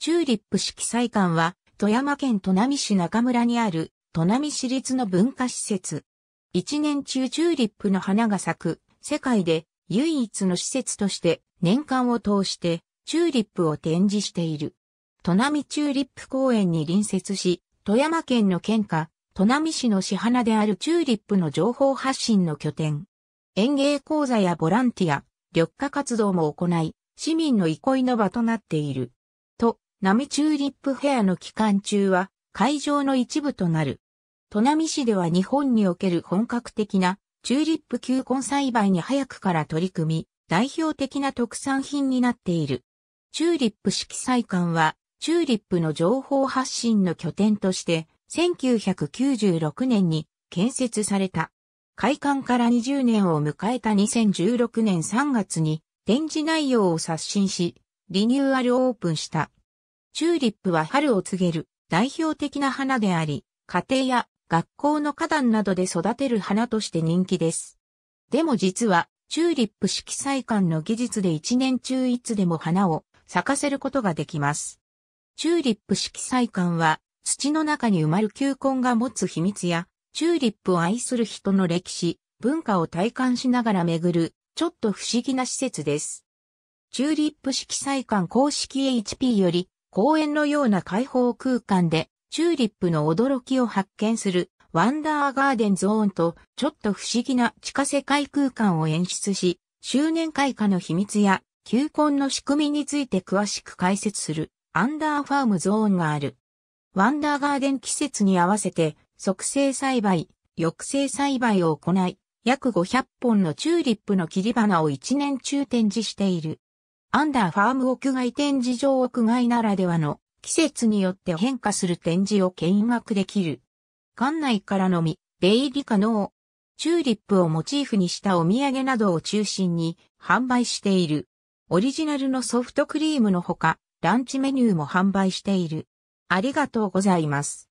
チューリップ色彩館は、富山県砺波市中村にある、砺波市立の文化施設。一年中チューリップの花が咲く、世界で唯一の施設として、年間を通して、チューリップを展示している。砺波チューリップ公園に隣接し、富山県の県下、砺波市の市花であるチューリップの情報発信の拠点。園芸講座やボランティア、緑化活動も行い、市民の憩いの場となっている。ナミチューリップフェアの期間中は会場の一部となる。砺波市では日本における本格的なチューリップ球根栽培に早くから取り組み、代表的な特産品になっている。チューリップ色彩館は、チューリップの情報発信の拠点として、1996年に建設された。開館から20年を迎えた2016年3月に展示内容を刷新し、リニューアルオープンした。チューリップは春を告げる代表的な花であり、家庭や学校の花壇などで育てる花として人気です。でも実は、チューリップ色彩館の技術で一年中いつでも花を咲かせることができます。チューリップ色彩館は、土の中に埋まる球根が持つ秘密や、チューリップを愛する人の歴史、文化を体感しながら巡る、ちょっと不思議な施設です。チューリップ色彩館公式 HP より公園のような開放空間でチューリップの驚きを発見するワンダーガーデンゾーンとちょっと不思議な地下世界空間を演出し、周年開花の秘密や球根の仕組みについて詳しく解説するアンダーファームゾーンがある。ワンダーガーデン季節に合わせて促成栽培、抑制栽培を行い、約500本のチューリップの切り花を一年中展示している。アンダーファーム屋外展示場屋外ならではの季節によって変化する展示を見学できる。館内からのみ、出入り可能。チューリップをモチーフにしたお土産などを中心に販売している。オリジナルのソフトクリームのほか、ランチメニューも販売している。ありがとうございます。